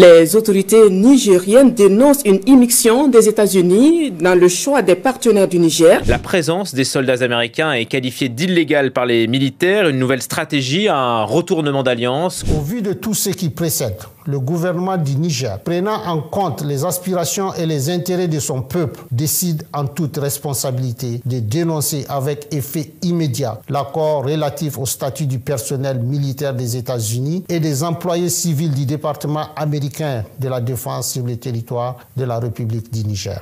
Les autorités nigériennes dénoncent une immixtion des États-Unis dans le choix des partenaires du Niger. La présence des soldats américains est qualifiée d'illégale par les militaires, une nouvelle stratégie, un retournement d'alliance. Au vu de tout ce qui précède, le gouvernement du Niger, prenant en compte les aspirations et les intérêts de son peuple, décide en toute responsabilité de dénoncer avec effet immédiat l'accord relatif au statut du personnel militaire des États-Unis et des employés civils du département américain de la défense sur le territoire de la République du Niger.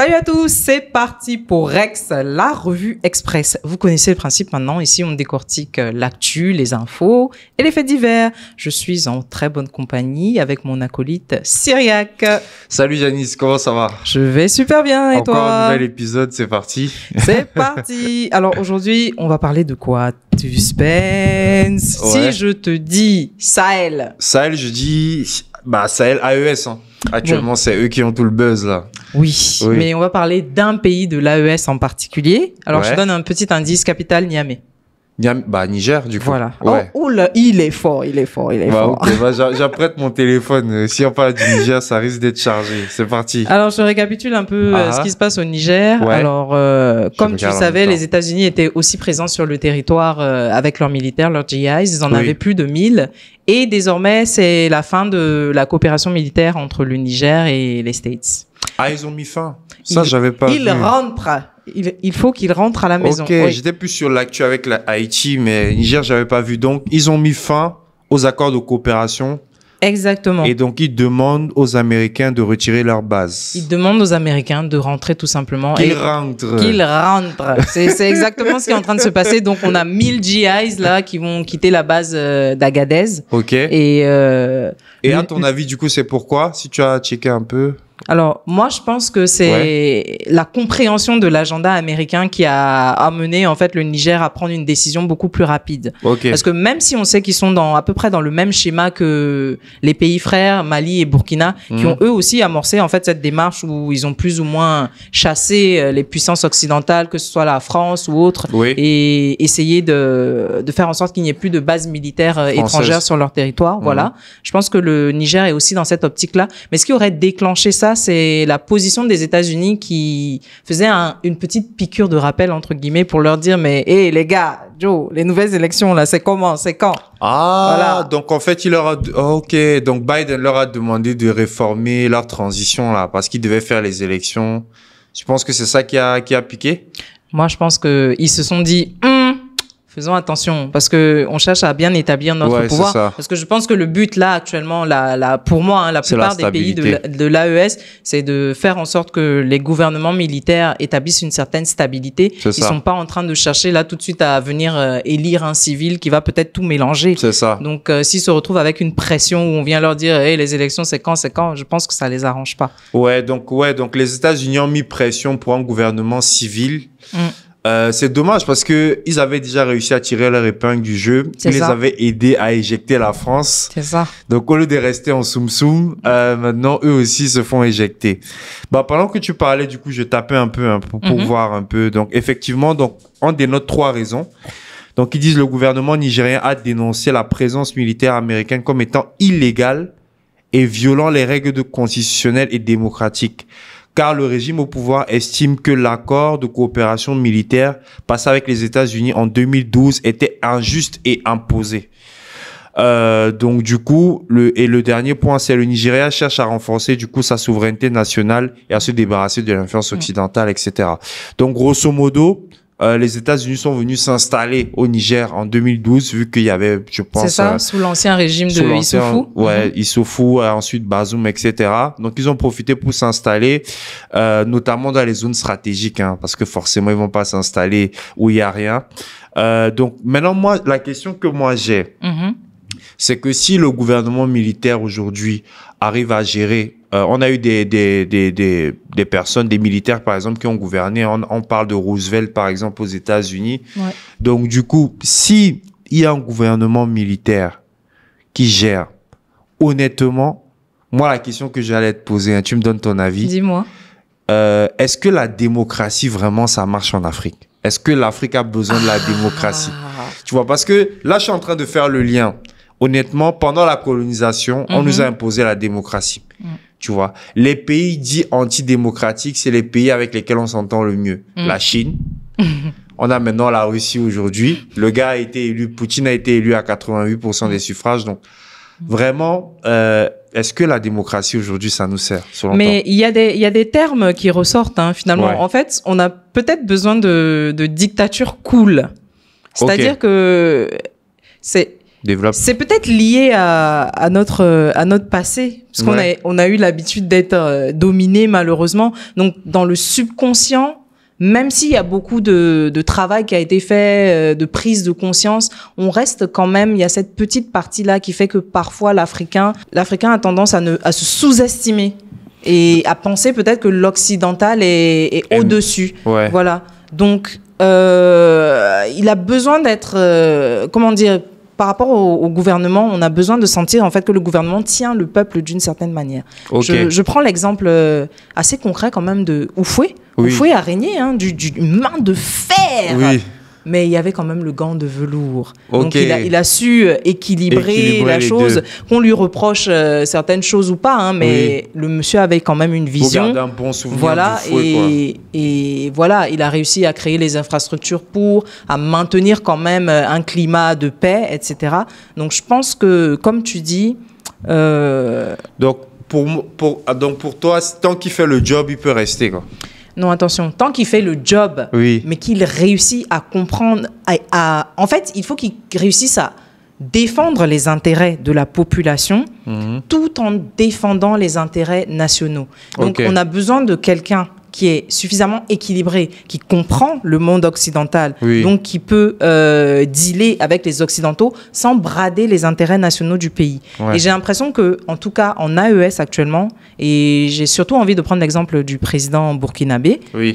Salut à tous, c'est parti pour Rex, la revue express. Vous connaissez le principe maintenant, ici on décortique euh, l'actu, les infos et les faits divers. Je suis en très bonne compagnie avec mon acolyte Syriac. Salut Janice, comment ça va Je vais super bien et toi Encore un nouvel épisode, c'est parti. C'est parti. Alors aujourd'hui, on va parler de quoi Tu suspense. Si je te dis Sahel. Sahel, je dis bah Sahel AES hein. Actuellement, c'est eux qui ont tout le buzz là. Oui, mais on va parler d'un pays de l'AES en particulier. Alors, je donne un petit indice, capital Niamey bah, Niger, du coup. Voilà. Oh, il est fort, il est fort, il est bah, fort. Bah, j'apprête mon téléphone. Euh, si on parle du Niger, ça risque d'être chargé. C'est parti. Alors, je récapitule un peu euh, ce ah. qui se passe au Niger. Alors, euh, comme tu savais, les États-Unis étaient aussi présents sur le territoire avec leurs militaires, leurs GIs. Ils en avaient plus de 1000. Et désormais, c'est la fin de la coopération militaire entre le Niger et les States. Ah, ils ont mis fin ça, j'avais pas. Il rentre. Il, faut qu'il rentre à la maison. Ok, j'étais plus sur l'actu avec la Haïti, mais Niger, j'avais pas vu. Donc, ils ont mis fin aux accords de coopération. Exactement. Et donc, ils demandent aux Américains de retirer leur base. Ils demandent aux Américains de rentrer tout simplement. Qu'ils rentrent. Qu'ils rentrent. C'est exactement ce qui est en train de se passer. Donc, on a 1000 GIs là qui vont quitter la base euh, d'Agadez. OK. Et, euh, et à ton avis, du coup, c'est pourquoi Si tu as checké un peu alors, moi, je pense que c'est la compréhension de l'agenda américain qui a amené, en fait, le Niger à prendre une décision beaucoup plus rapide. Parce que même si on sait qu'ils sont dans, à peu près dans le même schéma que les pays frères, Mali et Burkina, qui mhm. ont eux aussi amorcé, en fait, cette démarche où ils ont plus ou moins chassé euh, les puissances occidentales, que ce soit la France ou autre et essayé de, faire en sorte qu'il n'y ait plus de bases militaires euh, étrangères sur leur territoire. Voilà. Mhm. Je pense que le Niger est aussi dans cette optique-là. Mais ce qui aurait déclenché ça, c'est la position des États-Unis qui faisait une petite piqûre de rappel, entre guillemets, pour leur dire, mais hé les gars, Joe, les nouvelles élections, là, c'est comment, c'est quand Ah, donc en fait, il leur a... Oh, ok, donc Biden leur a demandé de réformer leur transition, là, parce qu'ils devaient faire les élections. je pense que c'est ça qui a, qui a piqué Moi, je pense qu'ils se sont dit... Hmm, faisons attention parce que on cherche à bien établir notre pouvoir. Parce que je pense que le but là actuellement, là, pour moi, hein, la plupart des pays de l'AES, e c'est de faire en sorte que les gouvernements militaires établissent une certaine stabilité. Ils ne sont pas en train de chercher là tout de suite à venir euh, élire un civil qui va peut-être tout mélanger. ça. Donc euh, s'ils se retrouvent avec une pression où on vient leur dire, hey, les élections c'est quand, c'est quand, je pense que ça les arrange pas. Ouais, donc ouais, donc les États-Unis ont mis pression pour un gouvernement civil. Mm. Euh, c'est dommage parce que ils avaient déjà réussi à tirer leur épingle du jeu. Ils les avaient aidés à éjecter la France. C'est ça. Donc au lieu de rester en soum soum, euh, maintenant eux aussi se font éjecter. Bah pendant que tu parlais, du coup, je tapais un peu hein, pour, mhm. voir un peu. Donc effectivement, donc on dénote trois raisons. Donc ils disent le gouvernement nigérien a dénoncé la présence militaire américaine comme étant illégale et violant les règles de constitutionnelles et démocratiques car le régime au pouvoir estime que l'accord de coopération militaire passé avec les États-Unis en 2012 était injuste et imposé. Euh, donc du coup, le, et le dernier point, c'est le Nigeria cherche à renforcer du coup sa souveraineté nationale et à se débarrasser de l'influence mm. occidentale, etc. Donc grosso modo, euh, les États-Unis sont venus s'installer au Niger en 2012, vu qu'il y avait, je pense, ça, euh, sous l'ancien régime de Issoufou. Ouais, mhm. Issoufou, euh, ensuite Bazoum, etc. Donc ils ont profité pour s'installer, notamment dans les zones stratégiques, hein, parce que forcément ils vont pas s'installer où il y a rien. donc maintenant moi, la question que moi j'ai. Mhm. c'est que si le gouvernement militaire aujourd'hui arrive à gérer euh, on a eu des, des, personnes, des militaires par exemple, qui ont gouverné. On, parle de Roosevelt par exemple aux États-Unis. Donc du coup, si il y a un gouvernement militaire qui gère, honnêtement, moi la question que j'allais te poser, hein, tu me donnes ton avis. Dis-moi. Euh, est-ce que la démocratie vraiment ça marche en Afrique Est-ce que l'Afrique a besoin de la ah. démocratie Tu vois, parce que là je suis en train de faire le lien honnêtement, pendant la colonisation, on mhm. nous a imposé la démocratie. Mm. Tu vois, les pays dits antidémocratiques, c'est les pays avec lesquels on s'entend le mieux. Mm. La Chine, on a maintenant la Russie aujourd'hui. Le gars a été élu, Poutine a été élu à 88% des suffrages. Donc, vraiment, euh, est-ce que la démocratie aujourd'hui, ça nous sert Mais il y, a des, y a des termes qui ressortent, hein, finalement. En fait, on a peut-être besoin de, de dictature cool. C'est-à-dire que c'est c'est peut-être lié à, notre à notre passé parce qu'on a on a eu l'habitude d'être euh, dominé malheureusement. Donc dans le subconscient, même s'il y a beaucoup de, de, travail qui a été fait, euh, de prise de conscience, on reste quand même, il y a cette petite partie-là qui fait que parfois l'Africain, l'Africain a tendance à, ne, à se sous-estimer et à penser peut-être que l'Occidental est, au-dessus. Voilà. Donc, euh, il a besoin d'être, comment dire, par rapport au, gouvernement, on a besoin de sentir en fait que le gouvernement tient le peuple d'une certaine manière. Je, prends l'exemple euh, assez concret quand même de Oufoué. Oufoué a régné hein, d'une du, main de fer mais il y avait quand même le gant de velours. Donc il a, su euh, équilibrer, la chose. Qu'on lui reproche euh, certaines choses ou pas, hein, mais le monsieur avait quand même une vision. un bon souvenir. Voilà, et, et voilà, il a réussi à créer les infrastructures pour, à maintenir quand même euh, un climat de paix, etc. Donc je pense que, comme tu dis. Donc, pour, ah, donc pour toi, tant qu'il fait le job, il peut rester. Quoi. Non, attention, tant qu'il fait le job, mais qu'il réussit à comprendre, à, en fait, il faut qu'il réussisse à défendre les intérêts de la population mhm. tout en défendant les intérêts nationaux. Donc on a besoin de quelqu'un qui est suffisamment équilibré, qui comprend le monde occidental, donc qui peut euh, dealer avec les occidentaux sans brader les intérêts nationaux du pays. Et j'ai l'impression que, en tout cas, en AES actuellement, et j'ai surtout envie de prendre l'exemple du président burkinabé, euh,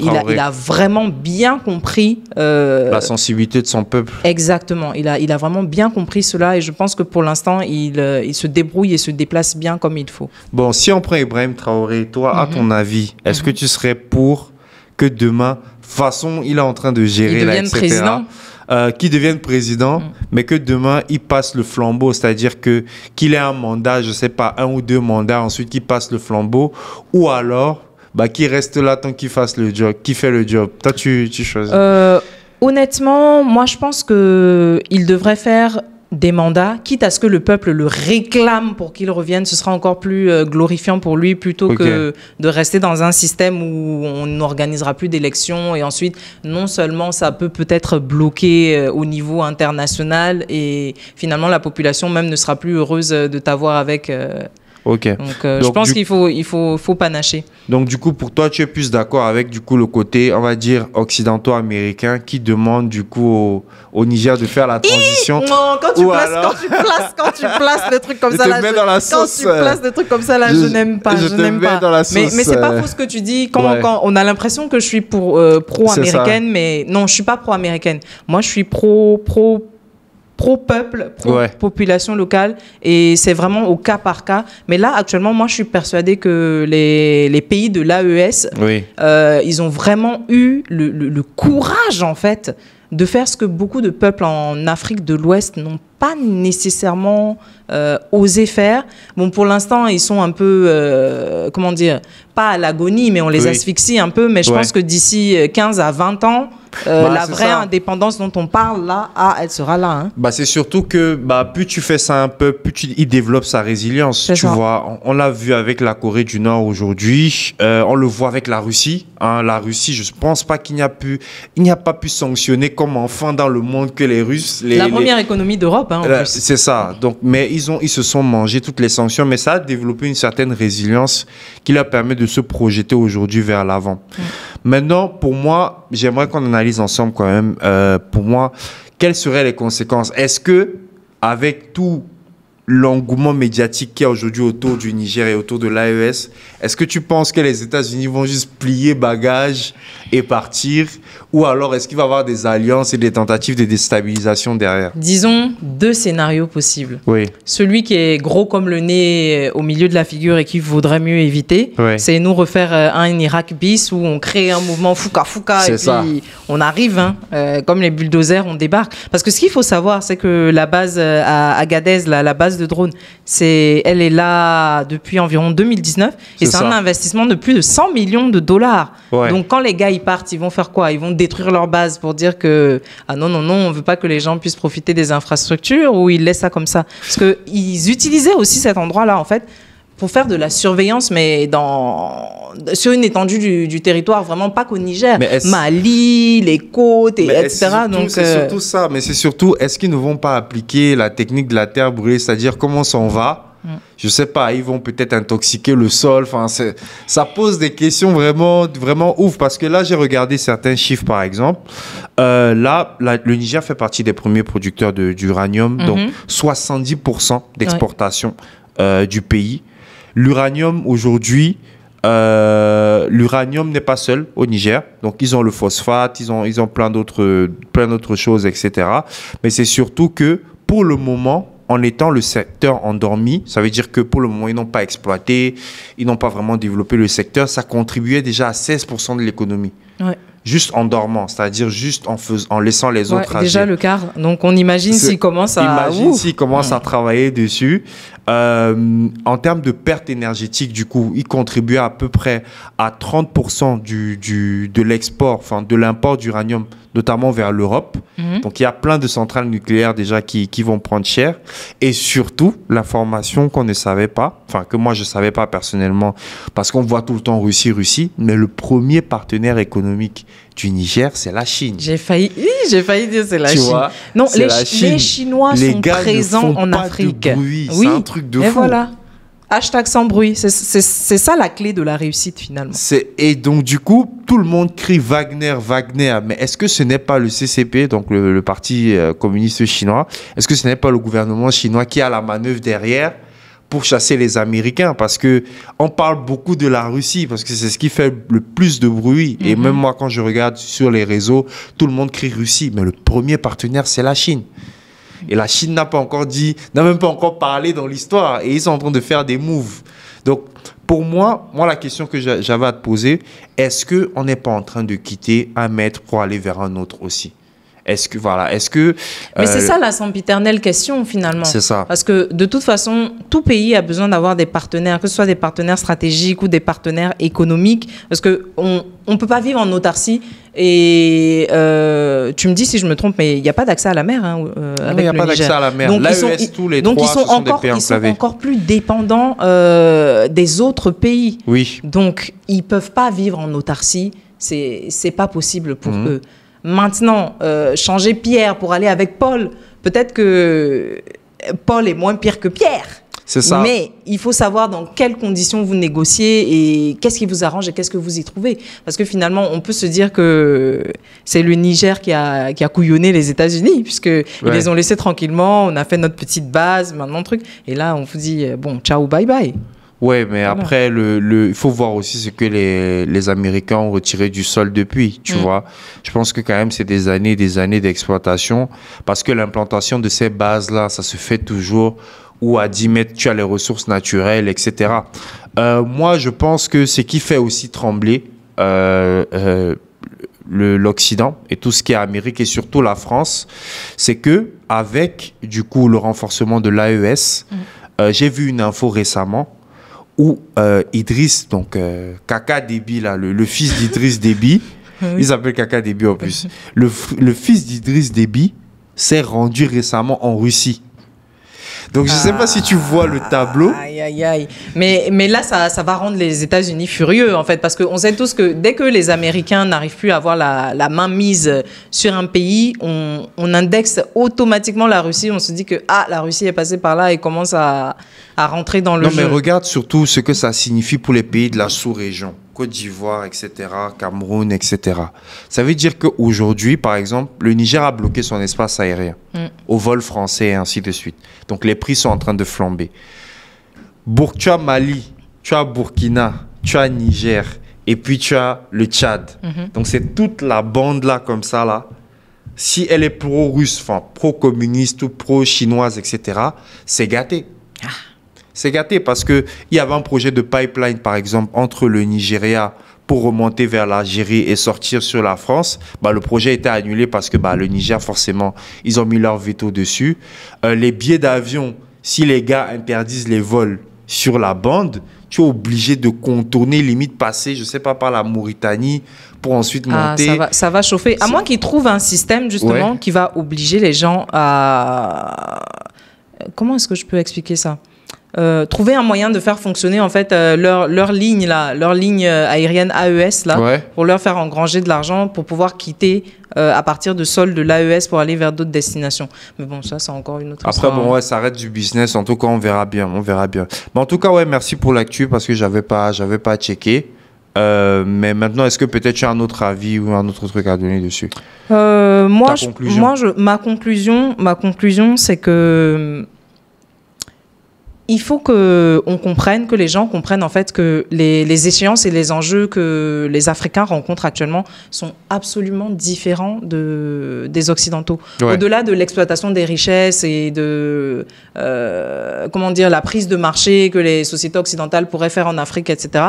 il, a, vraiment bien compris euh, la sensibilité de son peuple. Exactement, il a, il a vraiment bien compris cela, et je pense que pour l'instant, il, il se débrouille et se déplace bien comme il faut. Bon, si on prend Ibrahim Traoré, toi, à mhm. ton avis, est-ce que tu serais pour que demain, façon il est en train de gérer, qu'il Président. Euh, qui devienne président, mm. mais que demain, il passe le flambeau, c'est-à-dire que qu'il ait un mandat, je sais pas, un ou deux mandats, ensuite qu'il passe le flambeau, ou alors bah, qu'il reste là tant qu'il fasse le job, qui fait le job. Toi, tu, tu choisis. Euh, honnêtement, moi, je pense qu'il devrait faire des mandats, quitte à ce que le peuple le réclame pour qu'il revienne, ce sera encore plus euh, glorifiant pour lui plutôt que de rester dans un système où on n'organisera plus d'élections et ensuite non seulement ça peut peut-être bloquer euh, au niveau international et finalement la population même ne sera plus heureuse euh, de t'avoir avec Ok. Donc, euh, je pense qu'il faut, il faut, faut panacher. Donc, du coup, pour toi, tu es plus d'accord avec du coup le côté, on va dire, occidentaux américain qui demande du coup au, Niger de faire la transition. non, quand tu, places, des quand tu places, quand tu places, comme ça, je... dans la je, n'aime pas. pas. Dans la mais, mais c'est pas faux ce que tu dis. Euh. Quand, on a l'impression que je suis pour euh, pro-américaine, mais non, je suis pas pro-américaine. Moi, je suis pro pro pro-peuple, pro-population locale, et c'est vraiment au cas par cas. Mais là, actuellement, moi, je suis persuadée que les, pays de l'AES, oui. Euh, ils ont vraiment eu le, courage, en fait, de faire ce que beaucoup de peuples en Afrique de l'Ouest n'ont nécessairement euh, osé faire. Bon, pour l'instant, ils sont un peu, euh, comment dire, pas à l'agonie, mais on les asphyxie un peu. Mais je pense que d'ici 15 euh, à 20 ans, euh, bah, la vraie indépendance dont on parle là, ah, elle sera là. Hein. Bah, c'est surtout que bah, plus tu fais ça un peu, plus il développe sa résilience. Tu vois, on, l'a vu avec la Corée du Nord aujourd'hui, on le voit avec la Russie. Hein. La Russie, je ne pense pas qu'il n'y a, pu, il a pas pu sanctionner comme enfin dans le monde que les Russes. Les, la première économie d'Europe. Euh, c'est ça. Donc, mais ils, ont, ils se sont mangés toutes les sanctions, mais ça a développé une certaine résilience qui leur permet de se projeter aujourd'hui vers l'avant. Mm. Maintenant, pour moi, j'aimerais qu'on analyse ensemble quand même, euh, pour moi, quelles seraient les conséquences Est-ce que, avec tout l'engouement médiatique qu'il y a aujourd'hui autour du Niger et autour de l'AES, est-ce que tu penses que les États-Unis vont juste plier bagage et partir Ou alors est-ce qu'il va y avoir des alliances et des tentatives de déstabilisation derrière Disons deux scénarios possibles. Oui. Celui qui est gros comme le nez euh, au milieu de la figure et qui vaudrait mieux éviter, c'est nous refaire euh, un Irak bis où on crée un mouvement fouka fouka et puis on arrive, hein. euh, comme les bulldozers, on débarque. Parce que ce qu'il faut savoir, c'est que la base à Agadez, la base de drones. C'est, elle est là depuis environ 2019 et c'est un investissement de plus de 100 millions de dollars. Donc quand les gars ils partent, ils vont faire quoi Ils vont détruire leur base pour dire que ah non non non, on veut pas que les gens puissent profiter des infrastructures ou ils laissent ça comme ça parce que ils utilisaient aussi cet endroit là en fait pour faire de la surveillance, mais dans, sur une étendue du, territoire, vraiment pas qu'au Niger. Mali, les côtes, et etc. C'est euh, surtout, ça, mais c'est surtout, est-ce qu'ils ne vont pas appliquer la technique de la terre brûlée, c'est-à-dire comment s'en va mm. je sais pas, ils vont peut-être intoxiquer le sol. Enfin, ça pose des questions vraiment, vraiment ouf. Parce que là, j'ai regardé certains chiffres, par exemple. Euh, là, le Niger fait partie des premiers producteurs d'uranium. Donc, 70% mhm. d'exportation euh, du pays L'uranium aujourd'hui, euh, l'uranium n'est pas seul au Niger. Donc ils ont le phosphate, ils ont, ils ont plein d'autres, plein d'autres choses, etc. Mais c'est surtout que pour le moment, en étant le secteur endormi, ça veut dire que pour le moment, ils n'ont pas exploité, ils n'ont pas vraiment développé le secteur, ça contribuait déjà à 16% de l'économie. Juste en dormant, c'est-à-dire juste en, en laissant les autres déjà agir. Déjà le quart. Donc on imagine s'ils commencent à. Imagine à travailler dessus. Euh, en termes de perte énergétique, du coup, il contribuait à peu près à 30% du, du, de l'export, enfin de l'import d'uranium notamment vers l'Europe. Mhm. Donc il y a plein de centrales nucléaires déjà qui, qui vont prendre cher. Et surtout, l'information qu'on ne savait pas, enfin que moi je ne savais pas personnellement, parce qu'on voit tout le temps Russie, Russie, mais le premier partenaire économique du Niger, c'est la Chine. J'ai failli, j'ai failli dire c'est la Chine. non, les, les, Chinois sont présents en Afrique. oui, c'est un truc de fou. Voilà. Hashtag sans bruit. C'est ça la clé de la réussite finalement. Et donc du coup, tout le monde crie Wagner, Wagner. Mais est-ce que ce n'est pas le CCP, donc le, Parti euh, communiste chinois, est-ce que ce n'est pas le gouvernement chinois qui a la manœuvre derrière pour chasser les Américains parce que on parle beaucoup de la Russie parce que c'est ce qui fait le plus de bruit et mm-hmm. même moi quand je regarde sur les réseaux tout le monde crie Russie mais le premier partenaire c'est la Chine et la Chine n'a pas encore dit, n'a même pas encore parlé dans l'histoire. Et ils sont en train de faire des moves. Donc, pour moi, moi la question que j'avais à te poser, est-ce qu'on n'est pas en train de quitter un maître pour aller vers un autre aussi est-ce que voilà, est-ce que mais c'est euh, ça la sempiternelle question finalement. C'est ça. Parce que de toute façon, tout pays a besoin d'avoir des partenaires, que ce soit des partenaires stratégiques ou des partenaires économiques, parce que on on peut pas vivre en autarcie. Et euh, tu me dis si je me trompe, mais il n'y a pas d'accès à la mer. Hein, euh, il n'y a pas d'accès à la mer. Donc, ils sont, e les donc ils sont, encore, plus dépendants des autres pays. Oui. Donc ils peuvent pas vivre en autarcie. C'est c'est pas possible pour mhm. eux. Maintenant, euh, changer Pierre pour aller avec Paul, peut-être que euh, Paul est moins pire que Pierre. C'est ça. Mais il faut savoir dans quelles conditions vous négociez et qu'est-ce qui vous arrange et qu'est-ce que vous y trouvez. Parce que finalement, on peut se dire que c'est le Niger qui a, qui a couillonné les États-Unis, puisqu'ils ils les ont laissés tranquillement, on a fait notre petite base, maintenant truc. Et là, on vous dit, euh, bon, ciao, bye bye. Oui, mais ah après, il le, faut voir aussi ce que les, Américains ont retiré du sol depuis, tu mm. vois. Je pense que quand même, c'est des années et des années d'exploitation parce que l'implantation de ces bases-là, ça se fait toujours ou à 10 mètres, tu as les ressources naturelles, etc. Euh, moi, je pense que ce qui fait aussi trembler euh, euh, l'Occident et tout ce qui est Amérique et surtout la France, c'est que avec du coup le renforcement de l'AES, mm. j'ai vu une info récemment où euh, Idriss, donc euh, Kaka Déby, là, le, fils d'Idriss Déby, il s'appelle Kaka Déby en plus, le, le fils d'Idriss Déby s'est rendu récemment en Russie. Donc je ne sais pas si tu vois le tableau. Ah, mais, là, ça, va rendre les États-Unis furieux, en fait, parce qu'on sait tous que dès que les Américains n'arrivent plus à avoir la, main mise sur un pays, on, indexe automatiquement la Russie. On se dit que, ah, la Russie est passée par là et commence à, rentrer dans le jeu. Non, mais regarde surtout ce que ça signifie pour les pays de la sous-région. Côte d'Ivoire, etc., Cameroun, etc. Ça veut dire qu'aujourd'hui, par exemple, le Niger a bloqué son espace aérien mm. au vol français et ainsi de suite. Donc les prix sont en train de flamber. tu as Mali, tu as Burkina, tu as Niger, et puis tu as le Tchad. Mm-hmm. Donc c'est toute la bande là comme ça là. Si elle est pro-russe, pro-communiste ou pro-chinoise, etc., c'est gâté. Ah. C'est gâté parce qu'il y avait un projet de pipeline, par exemple, entre le Nigeria pour remonter vers l'Algérie et sortir sur la France, bah, le projet était annulé parce que bah, le Niger, forcément, ils ont mis leur veto dessus. Euh, les billets d'avion, si les gars interdisent les vols sur la bande, tu es obligé de contourner, limite passer, je ne sais pas, par la Mauritanie pour ensuite ah, monter. Ça va, chauffer. À moins qu'ils trouvent un système, justement, qui va obliger les gens à... Comment est-ce que je peux expliquer ça euh, trouver un moyen de faire fonctionner en fait euh, leur, leur ligne là, leur ligne euh, aérienne AES là, pour leur faire engranger de l'argent pour pouvoir quitter à partir de sol de l'AES pour aller vers d'autres destinations. Mais bon, ça c'est encore une autre. Après bon ouais, ça reste du business. En tout cas, on verra bien, on verra bien. Mais en tout cas ouais, merci pour l'actu parce que j'avais pas j'avais pas checké. mais maintenant, est-ce que peut-être tu as un autre avis ou un autre truc à donner dessus Moi, moi je, ma conclusion, ma conclusion, c'est que hum, il faut que comprenne, que les gens comprennent en fait que les, échéances et les enjeux que les Africains rencontrent actuellement sont absolument différents des Occidentaux. Au-delà de l'exploitation des richesses et de euh, comment dire la prise de marché que les sociétés occidentales pourraient faire en Afrique, etc.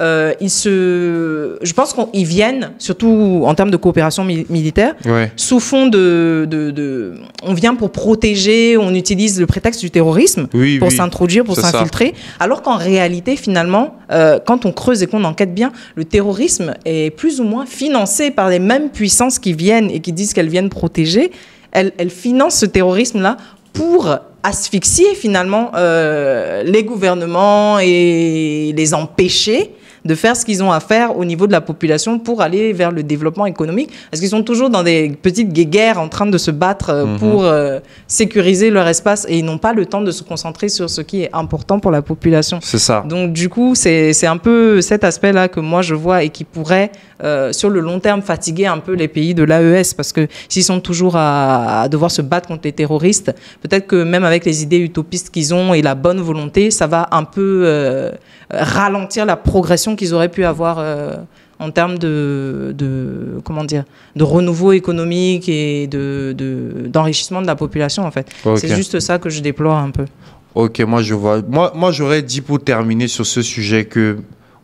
Euh, se, je pense qu'ils viennent surtout en termes de coopération militaire sous fond de, on vient pour protéger, on utilise le prétexte du terrorisme pour oui pour s'infiltrer. Alors qu'en réalité, finalement, euh, quand on creuse et qu'on enquête bien, le terrorisme est plus ou moins financé par les mêmes puissances qui viennent et qui disent qu'elles viennent protéger. Elles, financent ce terrorisme-là pour asphyxier finalement euh, les gouvernements et les empêcher de faire ce qu'ils ont à faire au niveau de la population pour aller vers le développement économique parce qu'ils sont toujours dans des petites guerres en train de se battre euh, mhm. pour euh, sécuriser leur espace et ils n'ont pas le temps de se concentrer sur ce qui est important pour la population C'est ça. Donc du coup, c'est un peu cet aspect-là que moi je vois et qui pourrait, euh, sur le long terme, fatiguer un peu les pays de l'AES parce que s'ils sont toujours à, devoir se battre contre les terroristes, peut-être que même avec les idées utopistes qu'ils ont et la bonne volonté, ça va un peu ralentir la progression qu'ils auraient pu avoir euh, en termes de, comment dire de renouveau économique et de d'enrichissement de, la population en fait. C'est juste ça que je déplore un peu. Ok, moi je vois. Moi, moi j'aurais dit pour terminer sur ce sujet que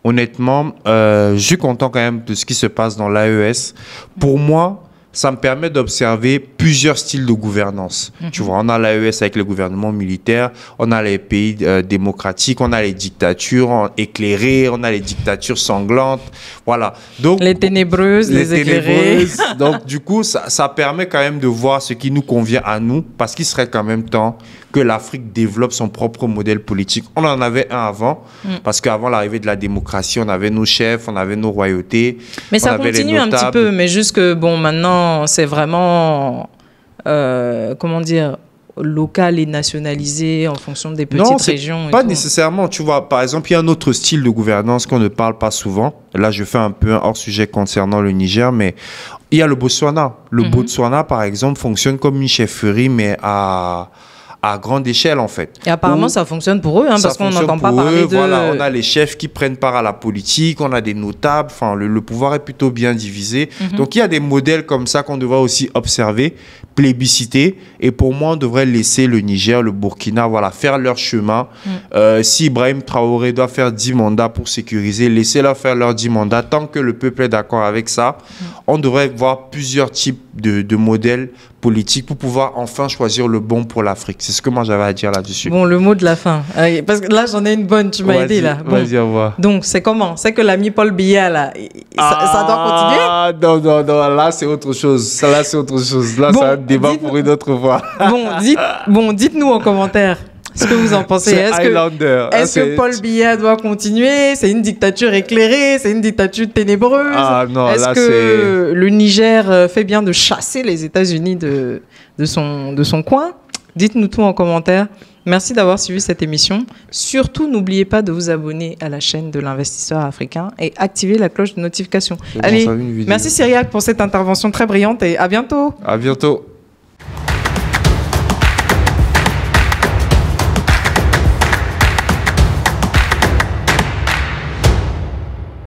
honnêtement, euh, je suis content quand même de ce qui se passe dans l'AES. Pour moi, ça me permet d'observer plusieurs styles de gouvernance. Tu mhm. vois, on a l'AES avec le gouvernement militaire, on a les pays euh, démocratiques, on a les dictatures éclairées, on a les dictatures sanglantes. Voilà. Donc, les ténébreuses, les, éclairées. Donc, du coup, ça, ça permet quand même de voir ce qui nous convient à nous, parce qu'il serait quand même temps que l'Afrique développe son propre modèle politique. On en avait un avant, mm. parce qu'avant l'arrivée de la démocratie, on avait nos chefs, on avait nos royautés. Mais ça continue un petit peu, mais juste que, bon, maintenant, c'est vraiment euh, comment dire, local et nationalisé en fonction des petites régions. pas nécessairement, tu vois. Par exemple, il y a un autre style de gouvernance qu'on ne parle pas souvent. Là, je fais un peu un hors-sujet concernant le Niger, mais il y a le Botswana. Le mhm. Botswana, par exemple, fonctionne comme une chefferie, mais à à grande échelle en fait. Et apparemment ça fonctionne pour eux, hein, parce qu'on n'entend pas parler de... Voilà, on a les chefs qui prennent part à la politique, on a des notables, enfin le, pouvoir est plutôt bien divisé. Mhm. Donc il y a des modèles comme ça qu'on devrait aussi observer, plébisciter, et pour moi on devrait laisser le Niger, le Burkina, voilà, faire leur chemin. Mhm. Euh, si Ibrahim Traoré doit faire 10 mandats pour sécuriser, laissez-leur faire leurs 10 mandats, tant que le peuple est d'accord avec ça, mhm. on devrait voir plusieurs types de modèles politique pour pouvoir enfin choisir le bon pour l'Afrique. C'est ce que moi j'avais à dire là-dessus. Bon, le mot de la fin. Euh, parce que là, j'en ai une bonne, tu m'as aidé là. Vas-y, au revoir. Donc, c'est comment C'est que l'ami Paul Biya là, ça, doit ah, continuer Non, non, non, là c'est autre chose. Ça, là c'est autre chose. Là, ça un débat pour une autre fois. bon, bon, dites-nous en commentaire ce que vous en pensez. Est-ce que, ah, que, Paul Biya doit continuer C'est une dictature éclairée, c'est une dictature ténébreuse. Ah, est-ce que le Niger euh, fait bien de chasser les États-Unis de, de, son, de son coin Dites-nous tout en commentaire. Merci d'avoir suivi cette émission. Surtout, n'oubliez pas de vous abonner à la chaîne de l'investisseur africain et activer la cloche de notification. Allez, merci Cyriac pour cette intervention très brillante et à bientôt. À bientôt.